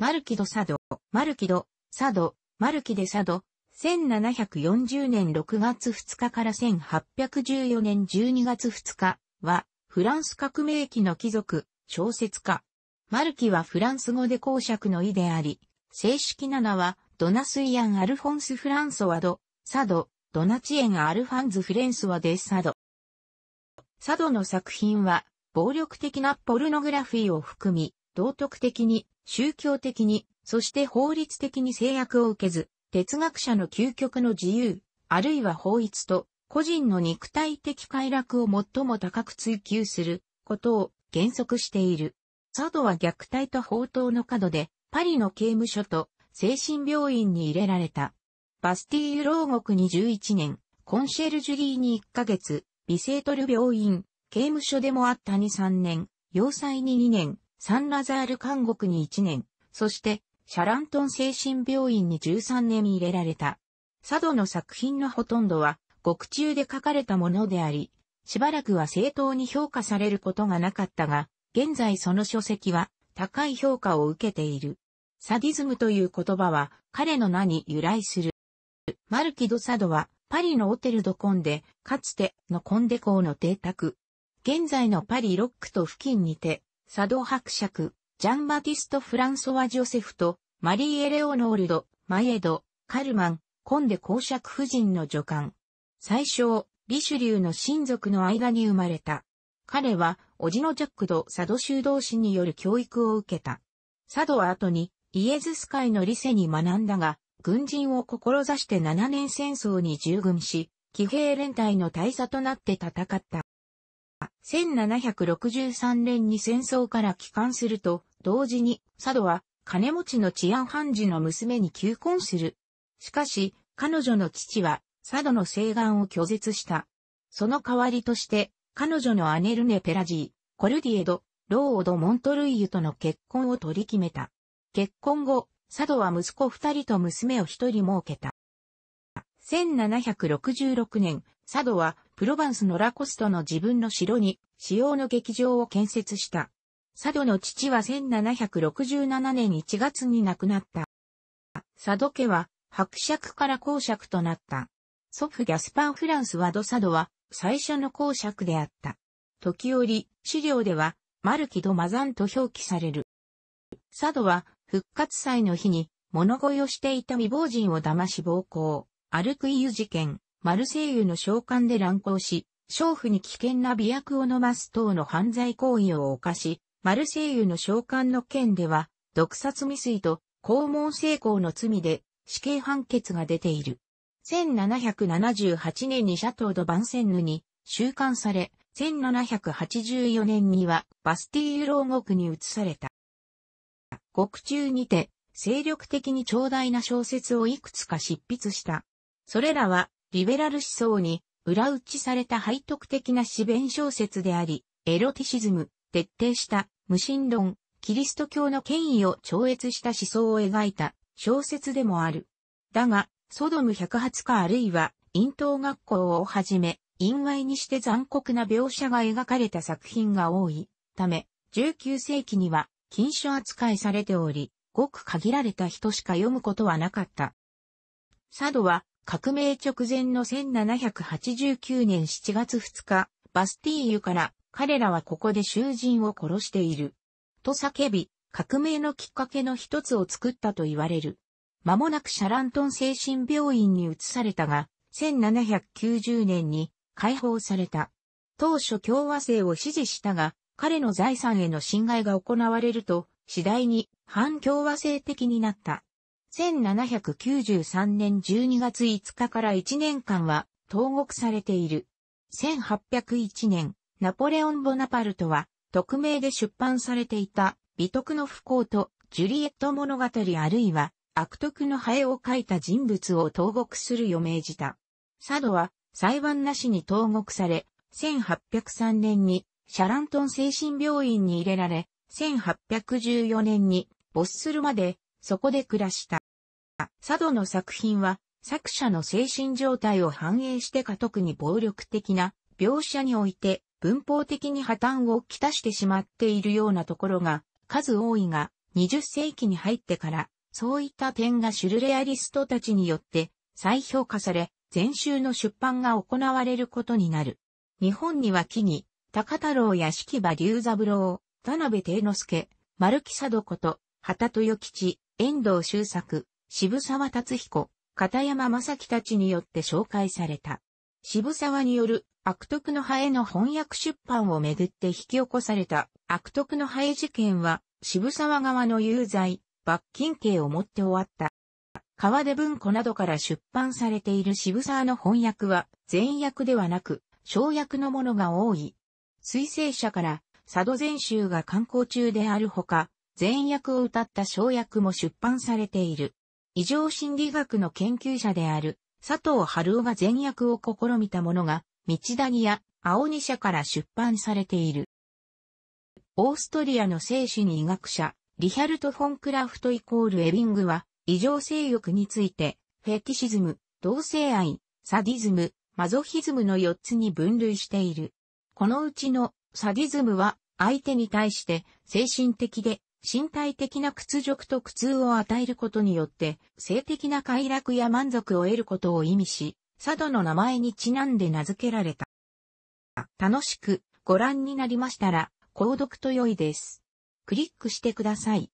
マルキド・サド、マルキド、サド、マルキデ・サド、1740年6月2日から1814年12月2日は、フランス革命期の貴族、小説家。マルキはフランス語で公爵の意であり、正式な名は、ドナスイアン・アルフォンス・フランソワド、サド、ドナチエン・アルファンズ・フレンソワデ・サド。サドの作品は、暴力的なポルノグラフィーを含み、道徳的に宗教的に、そして法律的に制約を受けず、哲学者の究極の自由、あるいは法律と、個人の肉体的快楽を最も高く追求することを原則している。佐渡は虐待と放蕩の角で、パリの刑務所と精神病院に入れられた。バスティーユ牢獄に11年、コンシェルジュリーに1ヶ月、ビセートル病院、刑務所でもあったに3年、要塞に2年、サンラザール監獄に1年、そして、シャラントン精神病院に13年入れられた。佐渡の作品のほとんどは、獄中で書かれたものであり、しばらくは正当に評価されることがなかったが、現在その書籍は高い評価を受けている。サディズムという言葉は彼の名に由来する。マルキド・サドはパリのオテル・ド・コンデ、かつてのコンデ校の邸宅。現在のパリ・ロックと付近にて佐渡伯爵、ジャンバティスト・フランソワ・ジョセフと、マリー・エレオノールド、マエド、カルマン、コンデ公爵夫人の助官。最初、リシュリューの親族の間に生まれた。彼は、オジのジャックド・佐渡修道士による教育を受けた。佐渡は後に、イエズス会の理性に学んだが、軍人を志して7年戦争に従軍し、騎兵連隊の大佐となって戦った。1763年に戦争から帰還すると、同時に、佐渡は、金持ちの治安判事の娘に求婚する。しかし、彼女の父は、佐渡の請願を拒絶した。その代わりとして、彼女のアネルネ・ペラジー、コルディエド、ローオド・モントルイユとの結婚を取り決めた。結婚後、佐渡は息子二人と娘を一人設けた。1766年、佐渡はプロバンスのラコストの自分の城に、使用の劇場を建設した。佐渡の父は1767年1月に亡くなった。佐渡家は、伯爵から公爵となった。祖父ギャスパン・フランス・ワド・サドは、最初の公爵であった。時折、資料では、マルキド・マザンと表記される。佐渡は、復活祭の日に、物乞いをしていた未亡人を騙し暴行、アルクイユ事件、マルセイユの召喚で乱行し、娼婦に危険な媚薬を飲ます等の犯罪行為を犯し、マルセイユの召喚の件では、毒殺未遂と肛門成功の罪で死刑判決が出ている。1778年にシャトード・バンセンヌに収監され、1784年にはバスティーユ牢獄に移された。獄中にて精力的に長大な小説をいくつか執筆した。それらはリベラル思想に裏打ちされた背徳的な詩弁小説であり、エロティシズム、徹底した無神論、キリスト教の権威を超越した思想を描いた小説でもある。だが、ソドム百発0かあるいは、陰頭学校をはじめ、陰外にして残酷な描写が描かれた作品が多いため、19世紀には禁書扱いされており、ごく限られた人しか読むことはなかった。佐渡は革命直前の1789年7月2日、バスティーユから彼らはここで囚人を殺している。と叫び、革命のきっかけの一つを作ったと言われる。間もなくシャラントン精神病院に移されたが、1790年に解放された。当初共和制を支持したが、彼の財産への侵害が行われると、次第に反共和制的になった。1793年12月5日から1年間は投獄されている。1801年、ナポレオン・ボナパルトは、匿名で出版されていた、美徳の不幸と、ジュリエット物語あるいは、悪徳のハエを書いた人物を投獄するよ命じた。佐渡は、裁判なしに投獄され、1803年に、シャラントン精神病院に入れられ、1814年に、没するまで、そこで暮らした。佐渡の作品は、作者の精神状態を反映してか特に暴力的な描写において文法的に破綻をきたしてしまっているようなところが数多いが20世紀に入ってからそういった点がシュルレアリストたちによって再評価され全集の出版が行われることになる。日本には木に高太郎や四季場龍三郎、田辺定之助、丸木佐渡こと、畑豊吉、遠藤周作、渋沢達彦、片山正樹たちによって紹介された。渋沢による悪徳のハへの翻訳出版をめぐって引き起こされた悪徳のハ事件は渋沢側の有罪、罰金刑をもって終わった。川出文庫などから出版されている渋沢の翻訳は全訳ではなく、小訳のものが多い。推薦者から佐渡全集が観光中であるほか、全訳を歌った小訳も出版されている。異常心理学の研究者である佐藤春夫が全訳を試みたものが、道谷や青二社から出版されている。オーストリアの精神医学者、リヒャルト・フォン・クラフトイコール・エビングは、異常性欲について、フェティシズム、同性愛、サディズム、マゾヒズムの4つに分類している。このうちのサディズムは相手に対して精神的で身体的な屈辱と苦痛を与えることによって、性的な快楽や満足を得ることを意味し、佐渡の名前にちなんで名付けられた。楽しくご覧になりましたら、購読と良いです。クリックしてください。